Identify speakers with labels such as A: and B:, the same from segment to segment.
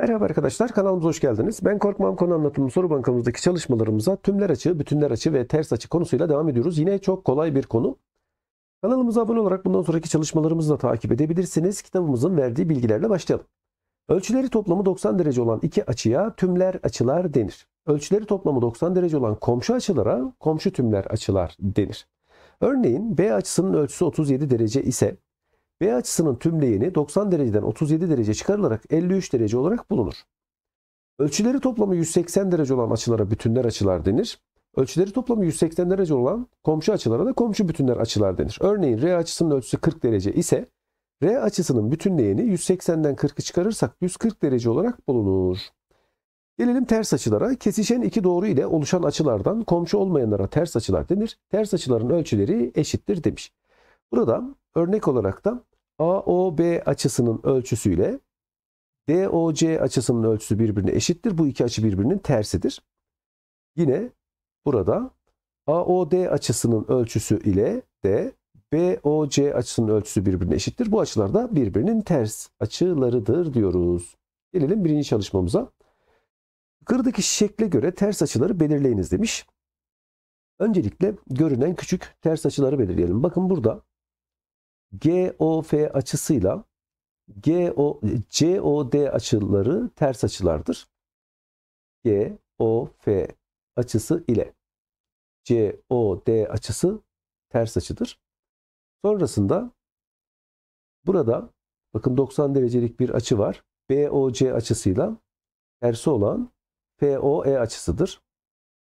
A: Merhaba arkadaşlar kanalımıza hoş geldiniz. Ben Korkmam Konu Anlatımı soru bankamızdaki çalışmalarımıza tümler açı, bütünler açı ve ters açı konusuyla devam ediyoruz. Yine çok kolay bir konu. Kanalımıza abone olarak bundan sonraki çalışmalarımızı da takip edebilirsiniz. Kitabımızın verdiği bilgilerle başlayalım. Ölçüleri toplamı 90 derece olan iki açıya tümler açılar denir. Ölçüleri toplamı 90 derece olan komşu açılara komşu tümler açılar denir. Örneğin B açısının ölçüsü 37 derece ise B açısının tümleyeni 90 dereceden 37 derece çıkarılarak 53 derece olarak bulunur. Ölçüleri toplamı 180 derece olan açılara bütünler açılar denir. Ölçüleri toplamı 180 derece olan komşu açılara da komşu bütünler açılar denir. Örneğin R açısının ölçüsü 40 derece ise R açısının bütünleyeni 180'den 40'ı çıkarırsak 140 derece olarak bulunur. Gelelim ters açılara. Kesişen iki doğru ile oluşan açılardan komşu olmayanlara ters açılar denir. Ters açıların ölçüleri eşittir demiş. Burada örnek olarak da AOB açısının ölçüsüyle DOC açısının ölçüsü birbirine eşittir. Bu iki açı birbirinin tersidir. Yine burada AOD açısının ölçüsü ile de BOC açısının ölçüsü birbirine eşittir. Bu açılar da birbirinin ters açılarıdır diyoruz. Gelelim birinci çalışmamıza. Yukarıdaki şekle göre ters açıları belirleyiniz demiş. Öncelikle görünen küçük ters açıları belirleyelim. Bakın burada GOF açısıyla GO, COD açıları ters açılardır. GOF açısı ile COD açısı ters açıdır. Sonrasında burada bakın 90 derecelik bir açı var. BOC açısıyla tersi olan POE açısıdır.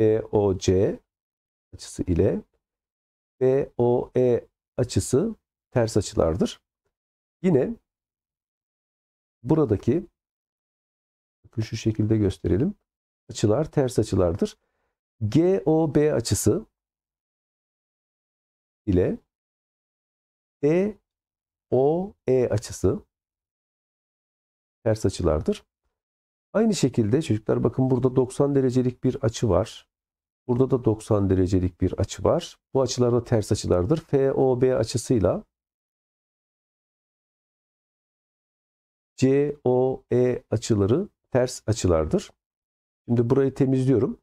A: BOC açısı ile BOE açısı ters açılardır. Yine buradaki bakın şu şekilde gösterelim. Açılar ters açılardır.
B: GOB açısı ile
A: DOE e açısı ters açılardır. Aynı şekilde çocuklar bakın burada 90 derecelik bir açı var. Burada da 90 derecelik bir açı var. Bu açılar da ters açılardır. FOB açısıyla O E açıları ters açılardır. Şimdi burayı temizliyorum.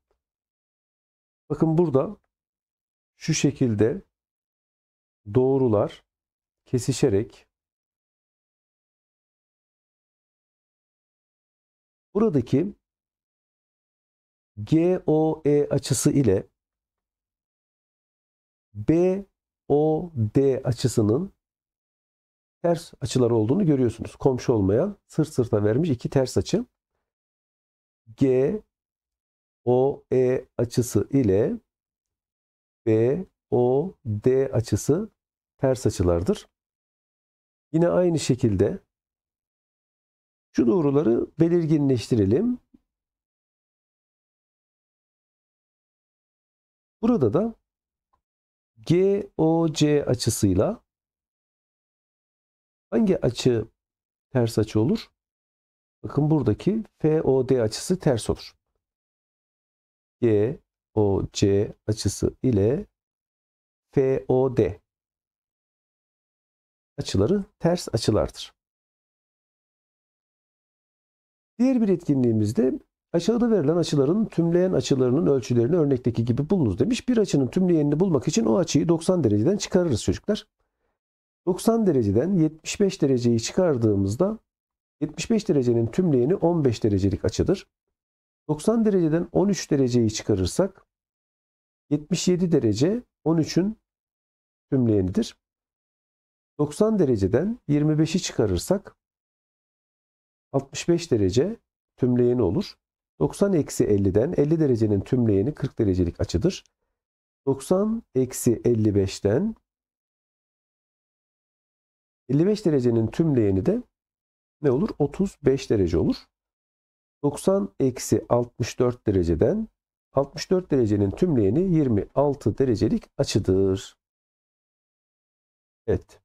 A: Bakın burada şu şekilde doğrular
B: kesişerek buradaki GOE açısı
A: ile BOD açısının ters açılar olduğunu görüyorsunuz. Komşu olmayan sırt sırta vermiş iki ters açı. G O E açısı ile B O D açısı ters açılardır. Yine aynı şekilde şu
B: doğruları belirginleştirelim. Burada da G O C açısıyla Hangi açı ters açı olur?
A: Bakın buradaki FOD açısı ters olur. GOC açısı ile FOD
B: açıları ters açılardır.
A: Diğer bir etkinliğimizde aşağıda verilen açıların tümleyen açılarının ölçülerini örnekteki gibi bulunuz demiş. Bir açının tümleyenini bulmak için o açıyı 90 dereceden çıkarırız çocuklar. 90 dereceden 75 dereceyi çıkardığımızda 75 derecenin tümleyeni 15 derecelik açıdır. 90 dereceden 13 dereceyi çıkarırsak 77 derece 13'ün tümleyenidir. 90 dereceden 25'i çıkarırsak 65 derece tümleyeni olur. 90 eksi 50'den 50 derecenin tümleyeni 40 derecelik açıdır. 90 eksi 55'ten 55 derecenin tümleyeni de ne olur? 35 derece olur. 90 eksi 64 dereceden 64 derecenin tümleyeni 26 derecelik açıdır. Evet.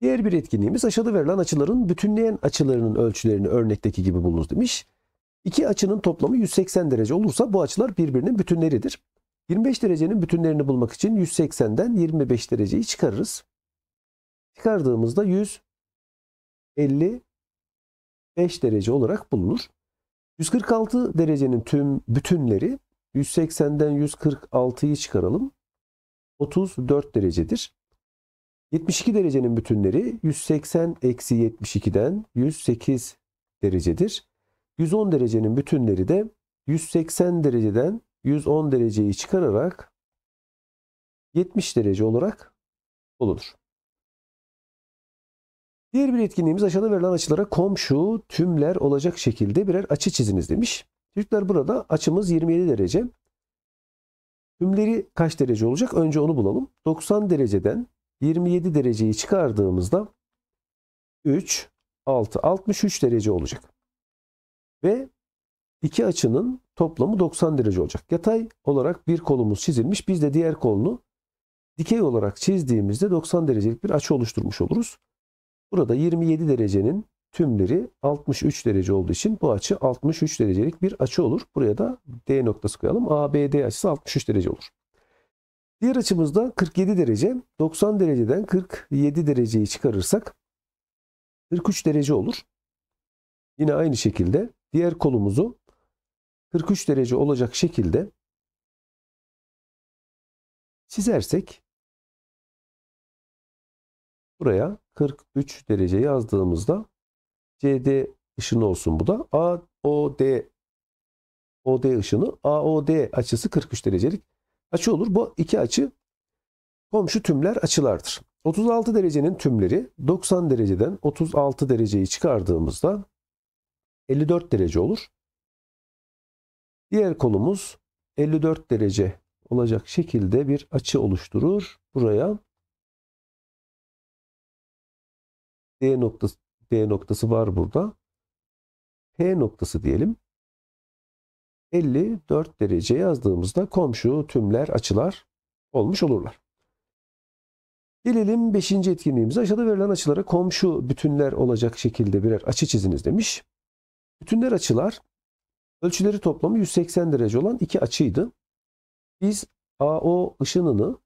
A: Diğer bir etkinliğimiz aşağıda verilen açıların bütünleyen açılarının ölçülerini örnekteki gibi bulunuz demiş. İki açının toplamı 180 derece olursa bu açılar birbirinin bütünleridir. 25 derecenin bütünlerini bulmak için 180'den 25 dereceyi çıkarırız çıkardığımızda 155 derece olarak bulunur. 146 derecenin tüm bütünleri 180'den 146'yı çıkaralım. 34 derecedir. 72 derecenin bütünleri 180 eksi 72'den 108 derecedir. 110 derecenin bütünleri de 180 dereceden 110 dereceyi çıkararak 70 derece olarak bulunur. Diğer bir etkinliğimiz aşağıda verilen açılara komşu tümler olacak şekilde birer açı çiziniz demiş. Çocuklar burada açımız 27 derece. Tümleri kaç derece olacak? Önce onu bulalım. 90 dereceden 27 dereceyi çıkardığımızda 3, 6, 63 derece olacak. Ve iki açının toplamı 90 derece olacak. Yatay olarak bir kolumuz çizilmiş. Biz de diğer kolunu dikey olarak çizdiğimizde 90 derecelik bir açı oluşturmuş oluruz. Burada 27 derecenin tümleri 63 derece olduğu için bu açı 63 derecelik bir açı olur. Buraya da D noktası koyalım. ABD açısı 63 derece olur. Diğer açımızda 47 derece. 90 dereceden 47 dereceyi çıkarırsak 43 derece olur. Yine aynı şekilde diğer kolumuzu 43 derece olacak şekilde
B: çizersek
A: Buraya 43 derece yazdığımızda CD ışını olsun bu da. AOD OD ışını AOD açısı 43 derecelik açı olur. Bu iki açı komşu tümler açılardır. 36 derecenin tümleri 90 dereceden 36 dereceyi çıkardığımızda 54 derece olur. Diğer kolumuz 54 derece olacak şekilde bir açı oluşturur. Buraya D noktası, D noktası var burada. P noktası diyelim. 54 derece yazdığımızda komşu tümler açılar olmuş olurlar. Gelelim 5. etkinliğimize. Aşağıda verilen açılara komşu bütünler olacak şekilde birer açı çiziniz demiş. Bütünler açılar ölçüleri toplamı 180 derece olan iki açıydı. Biz AO ışınını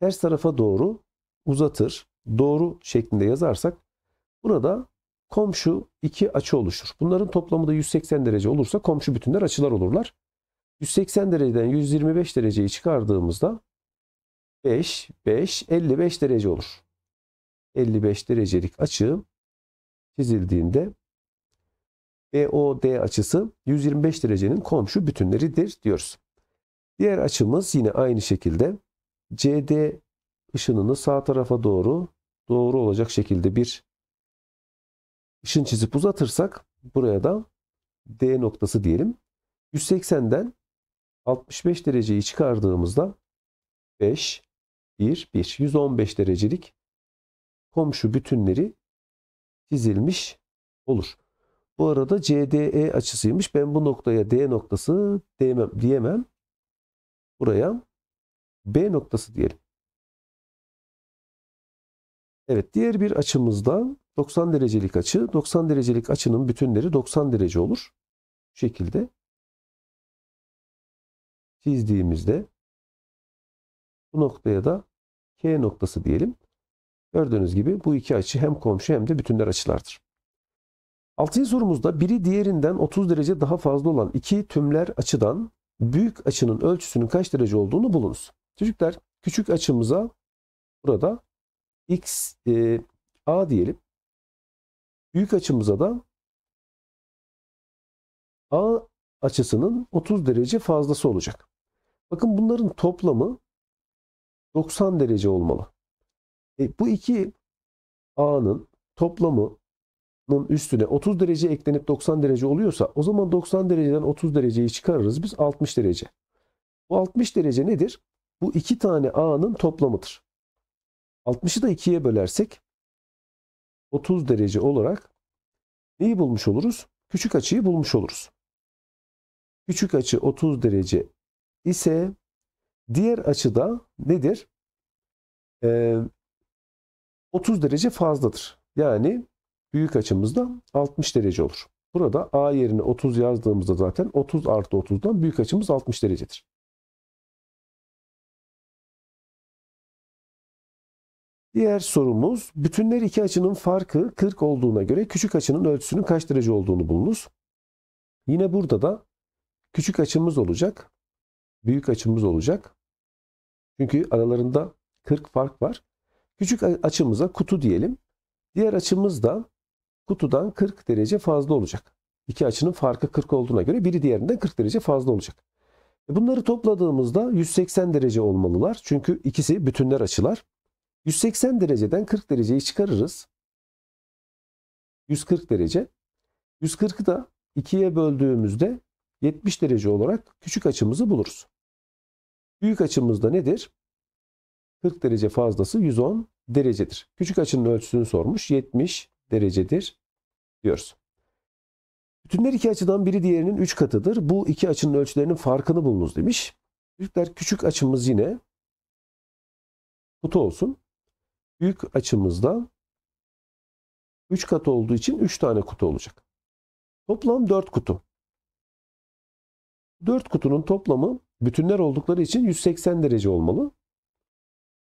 A: ters tarafa doğru uzatır doğru şeklinde yazarsak burada komşu iki açı oluşur. Bunların toplamı da 180 derece olursa komşu bütünler açılar olurlar. 180 dereceden 125 dereceyi çıkardığımızda 5, 5, 55 derece olur. 55 derecelik açı çizildiğinde BOD açısı 125 derecenin komşu bütünleridir diyoruz. Diğer açımız yine aynı şekilde CD ışınını sağ tarafa doğru doğru olacak şekilde bir ışın çizip uzatırsak buraya da D noktası diyelim. 180'den 65 dereceyi çıkardığımızda 5, 1, 1. 115 derecelik komşu bütünleri çizilmiş olur. Bu arada CDE açısıymış. Ben bu noktaya D noktası diyemem. Buraya B noktası diyelim. Evet diğer bir açımızda 90 derecelik açı. 90 derecelik açının bütünleri 90 derece olur. Bu şekilde çizdiğimizde bu noktaya da K noktası diyelim. Gördüğünüz gibi bu iki açı hem komşu hem de bütünler açılardır. Altıncı sorumuzda biri diğerinden 30 derece daha fazla olan iki tümler açıdan büyük açının ölçüsünün kaç derece olduğunu bulunuz. Çocuklar küçük açımıza burada x e, a diyelim. Büyük açımıza da a açısının 30 derece fazlası olacak. Bakın bunların toplamı 90 derece olmalı. E, bu iki a'nın toplamının üstüne 30 derece eklenip 90 derece oluyorsa o zaman 90 dereceden 30 dereceyi çıkarırız biz 60 derece. Bu 60 derece nedir? Bu iki tane a'nın toplamıdır. 60'ı da 2'ye bölersek 30 derece olarak neyi bulmuş oluruz? Küçük açıyı bulmuş oluruz. Küçük açı 30 derece ise diğer açı da nedir? Ee, 30 derece fazladır. Yani büyük açımızda 60 derece olur. Burada A yerine 30 yazdığımızda zaten 30 artı 30'dan büyük açımız 60 derecedir. Diğer sorumuz bütünler iki açının farkı 40 olduğuna göre küçük açının ölçüsünün kaç derece olduğunu bulunuz. Yine burada da küçük açımız olacak. Büyük açımız olacak. Çünkü aralarında 40 fark var. Küçük açımıza kutu diyelim. Diğer açımız da kutudan 40 derece fazla olacak. İki açının farkı 40 olduğuna göre biri diğerinden 40 derece fazla olacak. E, bunları topladığımızda 180 derece olmalılar. Çünkü ikisi bütünler açılar. 180 dereceden 40 dereceyi çıkarırız. 140 derece. 140'ı da 2'ye böldüğümüzde 70 derece olarak küçük açımızı buluruz. Büyük açımızda nedir? 40 derece fazlası 110 derecedir. Küçük açının ölçüsünü sormuş. 70 derecedir diyoruz. Bütünler iki açıdan biri diğerinin 3 katıdır. Bu iki açının ölçülerinin farkını bulunuz demiş. Büyükler küçük açımız yine kutu olsun büyük açımızdan 3 kat olduğu için 3 tane kutu olacak. Toplam 4 kutu. 4 kutunun toplamı bütünler oldukları için 180 derece olmalı.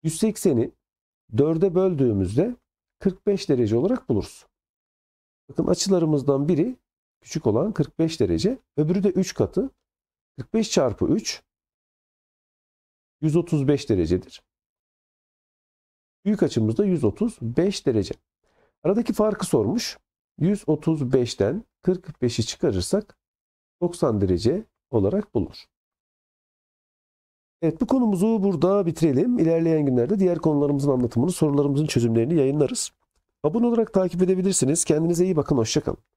A: 180'i 4'e böldüğümüzde 45 derece olarak buluruz. Bakın açılarımızdan biri küçük olan 45 derece, öbürü de 3 katı. 45 çarpı 3 135 derecedir. Büyük açımızda 135 derece. Aradaki farkı sormuş. 135'ten 45'i çıkarırsak 90 derece olarak bulunur. Evet bu konumuzu burada bitirelim. İlerleyen günlerde diğer konularımızın anlatımını, sorularımızın çözümlerini yayınlarız. Abone olarak takip edebilirsiniz. Kendinize iyi bakın. Hoşçakalın.